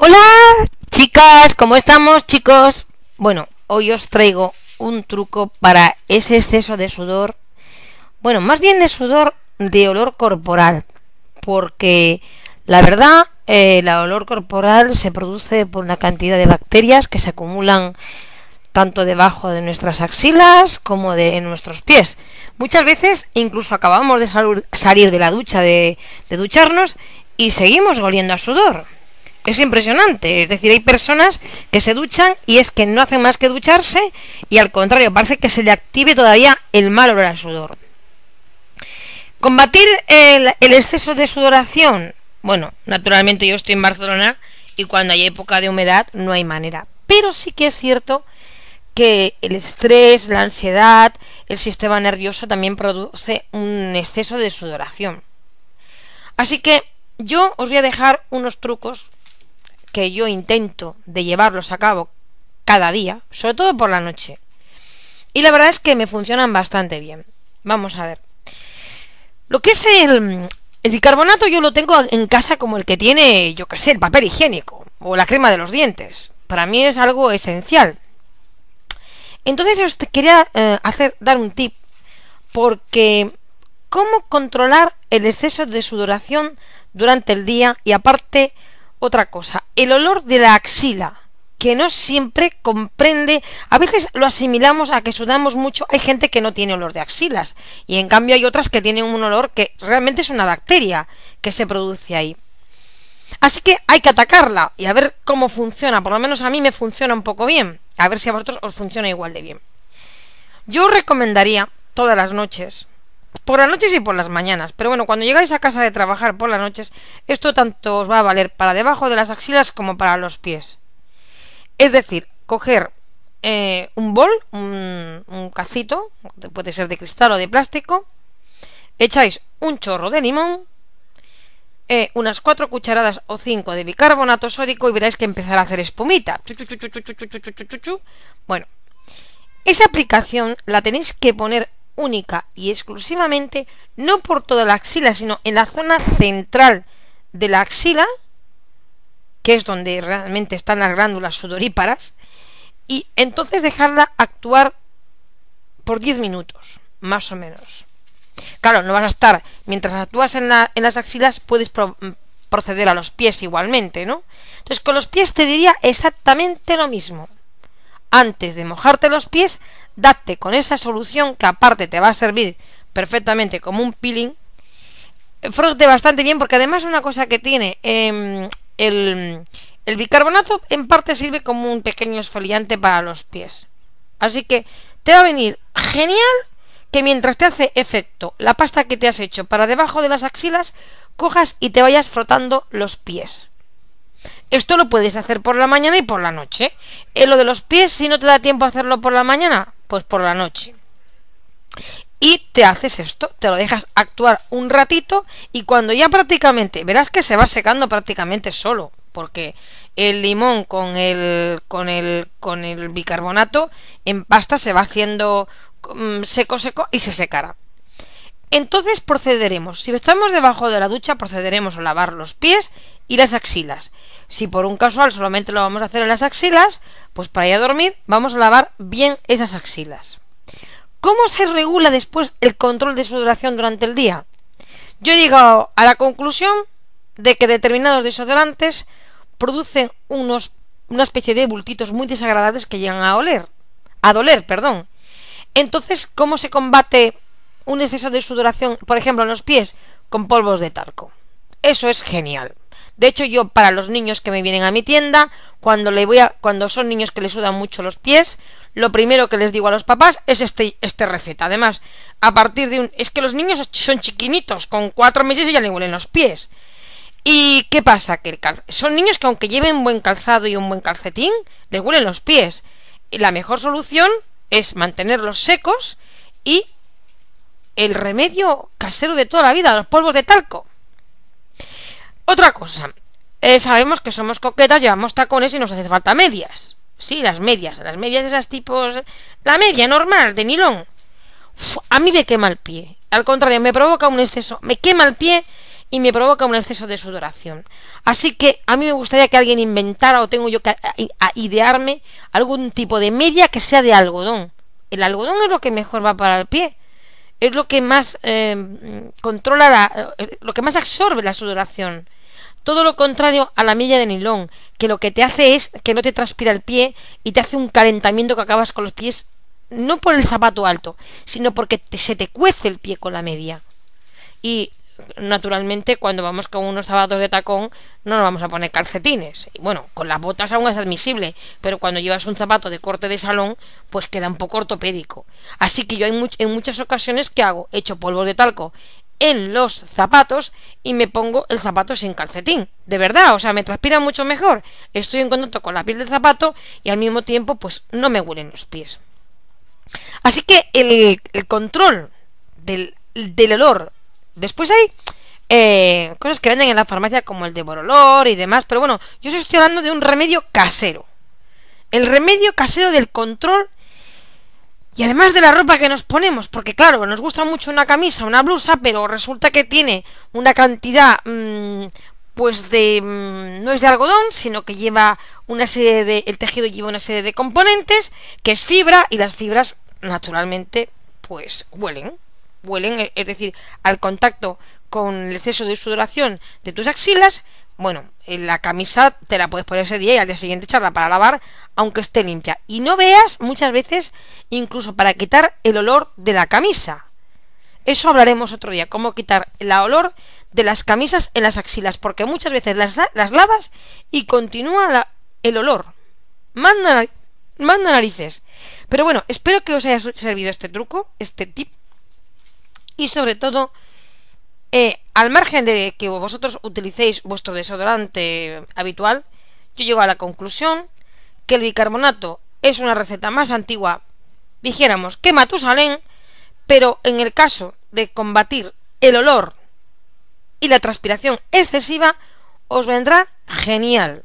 Hola, chicas, ¿cómo estamos, chicos? Bueno, hoy os traigo un truco para ese exceso de sudor. Bueno, más bien de sudor de olor corporal, porque la verdad, el eh, olor corporal se produce por una cantidad de bacterias que se acumulan tanto debajo de nuestras axilas como de nuestros pies. Muchas veces incluso acabamos de salir de la ducha, de, de ducharnos y seguimos goliendo a sudor es impresionante. Es decir, hay personas que se duchan y es que no hacen más que ducharse y al contrario, parece que se le active todavía el mal olor al sudor. Combatir el, el exceso de sudoración. Bueno, naturalmente yo estoy en Barcelona y cuando hay época de humedad no hay manera. Pero sí que es cierto que el estrés, la ansiedad, el sistema nervioso también produce un exceso de sudoración. Así que yo os voy a dejar unos trucos que yo intento de llevarlos a cabo cada día, sobre todo por la noche. Y la verdad es que me funcionan bastante bien. Vamos a ver. Lo que es el, bicarbonato yo lo tengo en casa como el que tiene, yo que sé, el papel higiénico o la crema de los dientes. Para mí es algo esencial. Entonces os quería eh, hacer dar un tip porque cómo controlar el exceso de sudoración durante el día y aparte otra cosa, el olor de la axila, que no siempre comprende, a veces lo asimilamos a que sudamos mucho, hay gente que no tiene olor de axilas, y en cambio hay otras que tienen un olor que realmente es una bacteria que se produce ahí. Así que hay que atacarla y a ver cómo funciona, por lo menos a mí me funciona un poco bien, a ver si a vosotros os funciona igual de bien. Yo recomendaría todas las noches por las noches y por las mañanas. Pero bueno, cuando llegáis a casa de trabajar por las noches, esto tanto os va a valer para debajo de las axilas como para los pies. Es decir, coger eh, un bol, un, un cacito, puede ser de cristal o de plástico, echáis un chorro de limón, eh, unas cuatro cucharadas o 5 de bicarbonato sódico y veréis que empezará a hacer espumita. Bueno, esa aplicación la tenéis que poner única y exclusivamente no por toda la axila, sino en la zona central de la axila, que es donde realmente están las glándulas sudoríparas, y entonces dejarla actuar por 10 minutos, más o menos. Claro, no vas a estar, mientras actúas en, en las axilas, puedes mm, proceder a los pies igualmente, ¿no? Entonces, con los pies te diría exactamente lo mismo. Antes de mojarte los pies, date con esa solución que aparte te va a servir perfectamente como un peeling, frote bastante bien porque además una cosa que tiene em, el, bicarbonato en parte sirve como un pequeño esfoliante para los pies. Así que te va a venir genial que mientras te hace efecto la pasta que te has hecho para debajo de las axilas, cojas y te vayas frotando los pies. Esto lo puedes hacer por la mañana y por la noche. En eh, lo de los pies, si no te da tiempo a hacerlo por la mañana, pues por la noche. Y te haces esto, te lo dejas actuar un ratito y cuando ya prácticamente, verás que se va secando prácticamente solo, porque el limón con el con el con el bicarbonato en pasta se va haciendo mm, seco seco y se secará. Entonces procederemos, si estamos debajo de la ducha, procederemos a lavar los pies y las axilas. Si por un casual solamente lo vamos a hacer en las axilas, pues para ir a dormir vamos a lavar bien esas axilas. ¿Cómo se regula después el control de sudoración durante el día? Yo he llegado a la conclusión de que determinados desodorantes producen unos, una especie de bultitos muy desagradables que llegan a oler, a doler, perdón. Entonces, ¿cómo se combate un exceso de sudoración, por ejemplo, en los pies, con polvos de talco? Eso es genial. De hecho, yo para los niños que me vienen a mi tienda, cuando le voy a, cuando son niños que les sudan mucho los pies, lo primero que les digo a los papás es este, este receta. Además, a partir de un, es que los niños son chiquinitos, con cuatro meses ya le huelen los pies. ¿Y qué pasa? Que son niños que aunque lleven buen calzado y un buen calcetín, les huelen los pies. Y la mejor solución es mantenerlos secos y el remedio casero de toda la vida, los polvos de talco. Otra cosa. Eh, sabemos que somos coquetas, llevamos tacones y nos hace falta medias. Sí, las medias. Las medias de esas tipos... La media normal, de nilón. a mí me quema el pie. Al contrario, me provoca un exceso. Me quema el pie y me provoca un exceso de sudoración. Así que a mí me gustaría que alguien inventara o tengo yo que idearme algún tipo de media que sea de algodón. El algodón es lo que mejor va para el pie. Es lo que más eh, controla, eh, lo que más absorbe la sudoración. Todo lo contrario a la milla de nilón, que lo que te hace es que no te transpira el pie y te hace un calentamiento que acabas con los pies no por el zapato alto, sino porque se te cuece el pie con la media. Y naturalmente cuando vamos con unos zapatos de tacón no nos vamos a poner calcetines. Y bueno, con las botas aún es admisible, pero cuando llevas un zapato de corte de salón, pues queda un poco ortopédico. Así que yo hay en muchas ocasiones que hago, echo polvos de talco en los zapatos y me pongo el zapato sin calcetín. De verdad, o sea, me transpira mucho mejor. Estoy en contacto con la piel del zapato y al mismo tiempo pues no me huelen los pies. Así que el, control del, olor. Después hay eh, cosas que venden en la farmacia como el de borolor y demás, pero bueno, yo os estoy hablando de un remedio casero. El remedio casero del control y además de la ropa que nos ponemos, porque claro, nos gusta mucho una camisa, una blusa, pero resulta que tiene una cantidad, mm, pues de, mm, no es de algodón, sino que lleva una serie de, el tejido lleva una serie de componentes, que es fibra, y las fibras naturalmente, pues huelen, huelen, e, es decir, al contacto con el exceso de sudoración de tus axilas, bueno, eh, la camisa te la puedes poner ese día y al día siguiente echarla para lavar, aunque esté limpia. Y no veas muchas veces, incluso para quitar el olor de la camisa. Eso hablaremos otro día, cómo quitar el olor de las camisas en las axilas, porque muchas veces las, las lavas y continúa el olor. manda narices. Pero bueno, espero que os haya servido este truco, este tip. Y sobre todo eh, al margen de que vosotros utilicéis vuestro desodorante habitual, yo llego a la conclusión que el bicarbonato es una receta más antigua, dijéramos, que Matusalén, pero en el caso de combatir el olor y la transpiración excesiva, os vendrá genial.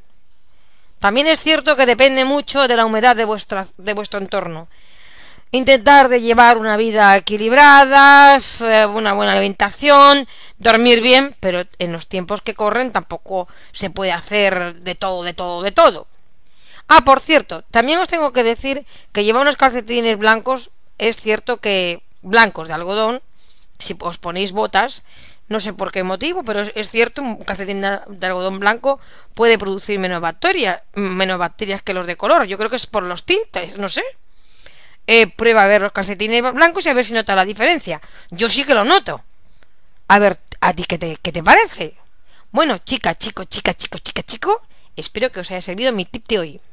También es cierto que depende mucho de la humedad de, de vuestro entorno intentar de llevar una vida equilibrada, eh, una buena alimentación, dormir bien, pero en los tiempos que corren tampoco se puede hacer de todo, de todo, de todo. Ah, por cierto, también os tengo que decir que llevar unos calcetines blancos es cierto que blancos de algodón, si os ponéis botas, no sé por qué motivo, pero es, cierto, un calcetín de, algodón blanco puede producir menos bacterias, menos bacterias que los de color. Yo creo que es por los tintes, no sé eh, prueba a ver los calcetines blancos y a ver si nota la diferencia. Yo sí que lo noto. A ver, ¿a ti qué te, qué te parece? Bueno, chica, chico, chica, chico, chica, chico, espero que os haya servido mi tip de hoy.